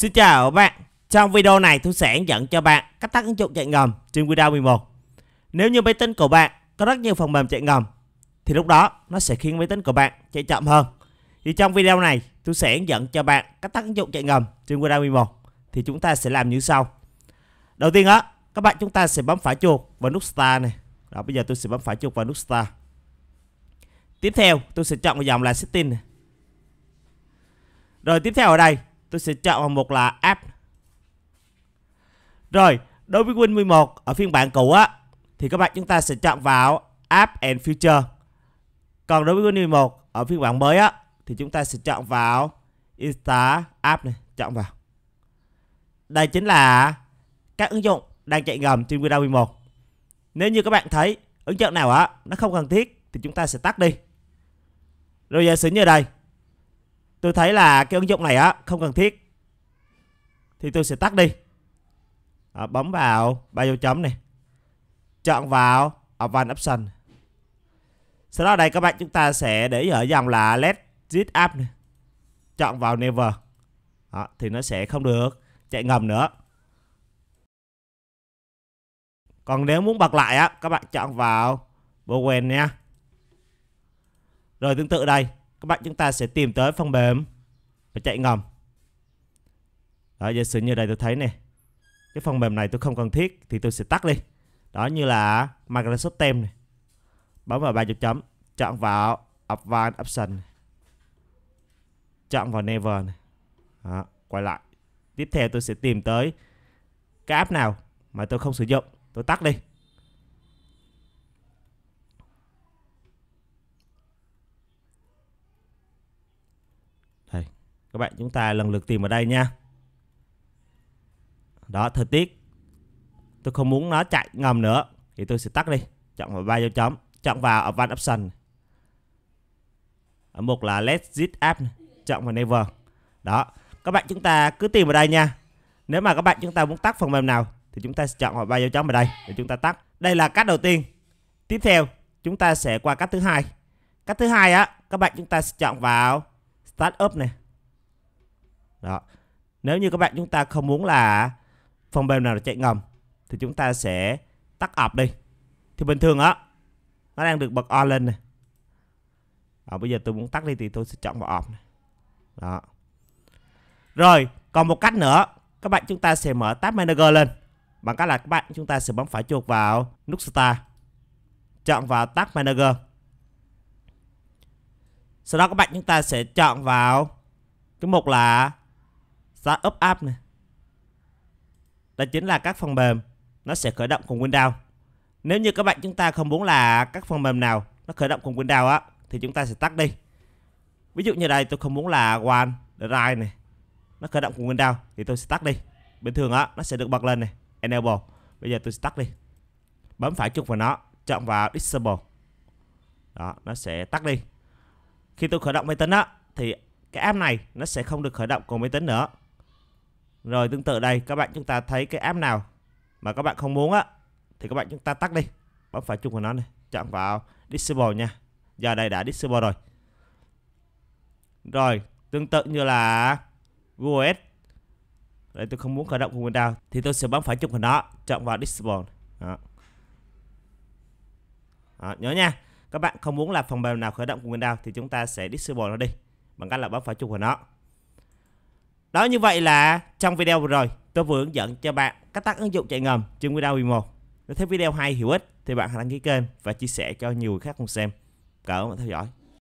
Xin chào các bạn Trong video này tôi sẽ hướng dẫn cho bạn cách tắt ứng dụng chạy ngầm trên Windows 11 Nếu như máy tính của bạn có rất nhiều phần mềm chạy ngầm Thì lúc đó nó sẽ khiến máy tính của bạn chạy chậm hơn Thì trong video này tôi sẽ hướng dẫn cho bạn cách tắt ứng dụng chạy ngầm trên Windows 11 Thì chúng ta sẽ làm như sau Đầu tiên á các bạn chúng ta sẽ bấm phải chuột vào nút Start này đó, Bây giờ tôi sẽ bấm phải chuột vào nút Start Tiếp theo tôi sẽ chọn vào dòng là Setting này. Rồi tiếp theo ở đây Tôi sẽ chọn một là app. Rồi, đối với Win 11 ở phiên bản cũ á thì các bạn chúng ta sẽ chọn vào app and future Còn đối với Win 11 ở phiên bản mới á thì chúng ta sẽ chọn vào Insta app này, chọn vào. Đây chính là các ứng dụng đang chạy ngầm trên Windows 11. Nếu như các bạn thấy ứng dụng nào á nó không cần thiết thì chúng ta sẽ tắt đi. Rồi giờ sử như đây tôi thấy là cái ứng dụng này á không cần thiết thì tôi sẽ tắt đi à, bấm vào ba dấu chấm này chọn vào advanced option sau đó đây các bạn chúng ta sẽ để ở dòng là let zip app này chọn vào never đó, thì nó sẽ không được chạy ngầm nữa còn nếu muốn bật lại á các bạn chọn vào Bowen nha rồi tương tự đây các bạn chúng ta sẽ tìm tới phần mềm và chạy ngầm đó giả sử như đây tôi thấy này cái phần mềm này tôi không cần thiết thì tôi sẽ tắt đi đó như là Microsoft Teams này bấm vào ba dấu chấm chọn vào Advanced Option chọn vào Never này. Đó, quay lại tiếp theo tôi sẽ tìm tới cái app nào mà tôi không sử dụng tôi tắt đi các bạn chúng ta lần lượt tìm ở đây nha đó thời tiết tôi không muốn nó chạy ngầm nữa thì tôi sẽ tắt đi chọn vào ba dấu chấm chọn vào advanced option ở mục là let's zip app chọn vào never đó các bạn chúng ta cứ tìm ở đây nha nếu mà các bạn chúng ta muốn tắt phần mềm nào thì chúng ta sẽ chọn vào ba dấu chấm ở đây để chúng ta tắt đây là cách đầu tiên tiếp theo chúng ta sẽ qua cách thứ hai cách thứ hai á các bạn chúng ta sẽ chọn vào startup này đó nếu như các bạn chúng ta không muốn là phần mềm nào chạy ngầm thì chúng ta sẽ tắt ập đi thì bình thường á nó đang được bật on lên này à, bây giờ tôi muốn tắt đi thì tôi sẽ chọn vào off này. đó rồi còn một cách nữa các bạn chúng ta sẽ mở tab manager lên bằng cách là các bạn chúng ta sẽ bấm phải chuột vào nút start chọn vào tab manager sau đó các bạn chúng ta sẽ chọn vào cái mục là ra up app này. Đó chính là các phần mềm nó sẽ khởi động cùng Windows. Nếu như các bạn chúng ta không muốn là các phần mềm nào nó khởi động cùng Windows á thì chúng ta sẽ tắt đi. Ví dụ như đây tôi không muốn là One Drive này nó khởi động cùng Windows thì tôi sẽ tắt đi. Bình thường á nó sẽ được bật lên này, Enable. Bây giờ tôi sẽ tắt đi. Bấm phải chuột vào nó, chọn vào Disable. Đó, nó sẽ tắt đi. Khi tôi khởi động máy tính á thì cái app này nó sẽ không được khởi động cùng máy tính nữa rồi tương tự đây các bạn chúng ta thấy cái app nào mà các bạn không muốn á thì các bạn chúng ta tắt đi. Bấm phải chung của nó này, chọn vào disable nha. Giờ đây đã disable rồi. Rồi, tương tự như là Google Ads. Đây tôi không muốn khởi động google Windows thì tôi sẽ bấm phải chung của nó, chọn vào disable. Đó. Đó, nhớ nha các bạn không muốn là phần mềm nào khởi động google Windows thì chúng ta sẽ disable nó đi bằng cách là bấm phải chuột của nó đó như vậy là trong video vừa rồi tôi vừa hướng dẫn cho bạn cách tắt ứng dụng chạy ngầm trên Windows 11. Nếu thấy video hay hữu ích thì bạn hãy đăng ký kênh và chia sẻ cho nhiều người khác cùng xem. Cảm ơn bạn theo dõi.